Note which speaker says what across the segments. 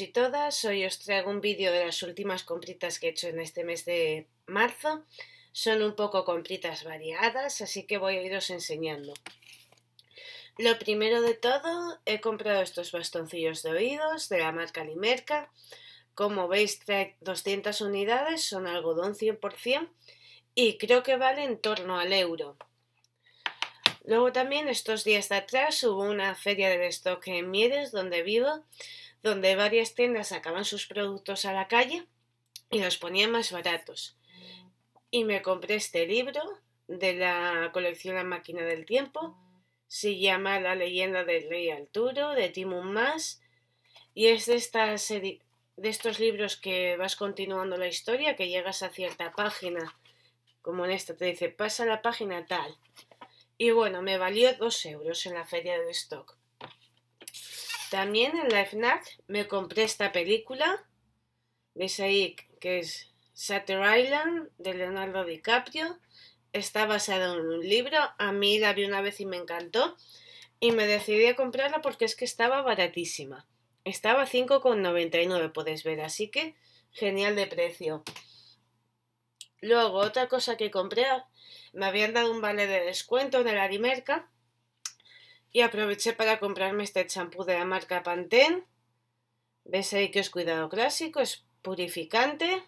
Speaker 1: y todas, hoy os traigo un vídeo de las últimas compritas que he hecho en este mes de marzo. Son un poco compritas variadas, así que voy a iros enseñando. Lo primero de todo, he comprado estos bastoncillos de oídos de la marca Limerca. Como veis, trae 200 unidades, son algodón 100% y creo que vale en torno al euro. Luego también estos días de atrás hubo una feria de estoque en Mieres, donde vivo, donde varias tiendas sacaban sus productos a la calle y los ponían más baratos. Y me compré este libro de la colección La máquina del tiempo. Se llama La leyenda del rey Arturo de Timon Mas y es de de estos libros que vas continuando la historia, que llegas a cierta página, como en esta te dice, pasa la página tal y bueno, me valió 2 euros en la feria de stock. También en la FNAC me compré esta película. ¿Veis ahí que es Shutter Island de Leonardo DiCaprio? Está basada en un libro. A mí la vi una vez y me encantó. Y me decidí a comprarla porque es que estaba baratísima. Estaba 5,99, podéis ver. Así que genial de precio. Luego, otra cosa que compré, me habían dado un vale de descuento en el Arimerca y aproveché para comprarme este champú de la marca Pantene. Ves ahí que es cuidado clásico, es purificante,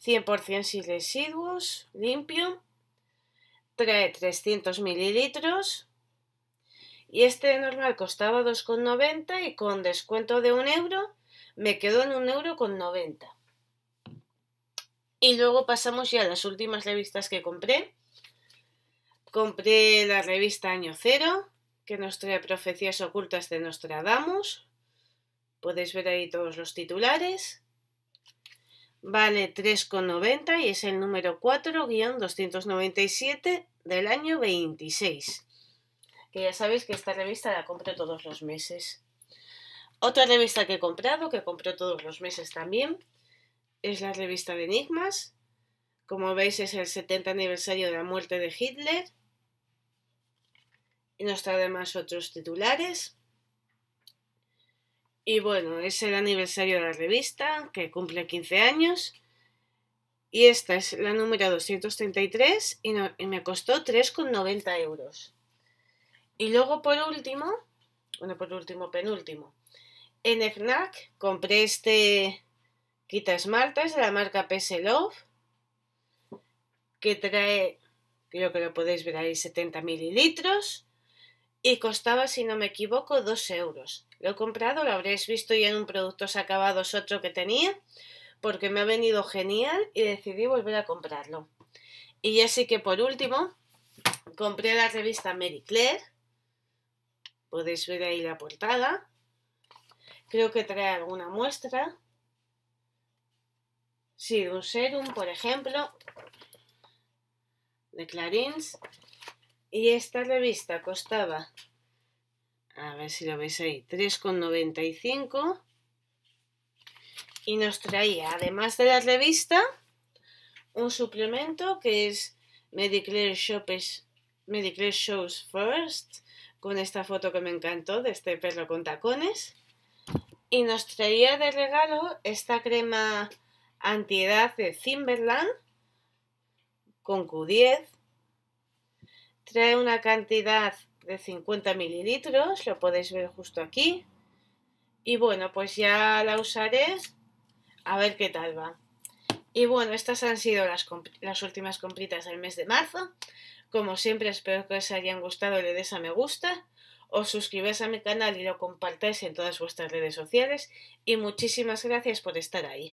Speaker 1: 100% sin residuos, limpio, trae 300 mililitros y este normal costaba 2,90 y con descuento de un euro me quedó en un euro con y luego pasamos ya a las últimas revistas que compré. Compré la revista Año Cero, que nos trae profecías ocultas de Nostradamus. Podéis ver ahí todos los titulares. Vale 3,90 y es el número 4-297 del año 26. Que ya sabéis que esta revista la compré todos los meses. Otra revista que he comprado, que compré todos los meses también, es la revista de Enigmas. Como veis es el 70 aniversario de la muerte de Hitler. Y nos trae además otros titulares. Y bueno, es el aniversario de la revista, que cumple 15 años. Y esta es la número 233 y, y me costó 3,90 euros. Y luego por último, bueno, por último, penúltimo, en FNAC compré este Quita es de la marca PS que trae, creo que lo podéis ver ahí, 70 mililitros y costaba, si no me equivoco, 2 euros. Lo he comprado, lo habréis visto ya en un Productos Acabados otro que tenía, porque me ha venido genial y decidí volver a comprarlo. Y ya sé que por último, compré la revista Mary Claire. Podéis ver ahí la portada. Creo que trae alguna muestra. Sí, un serum, por ejemplo, de Clarins. Y esta revista costaba, a ver si lo veis ahí, 3,95. Y nos traía, además de la revista, un suplemento que es Medicare, Medicare Shows First, con esta foto que me encantó de este perro con tacones. Y nos traía de regalo esta crema antiedad de Zimberland con Q10. Trae una cantidad de 50 mililitros, lo podéis ver justo aquí. Y bueno, pues ya la usaré a ver qué tal va. Y bueno, estas han sido las, últimas compritas del mes de marzo. Como siempre, espero que os hayan gustado le des a me gusta. Os suscribáis a mi canal y lo compartáis en todas vuestras redes sociales. Y muchísimas gracias por estar ahí.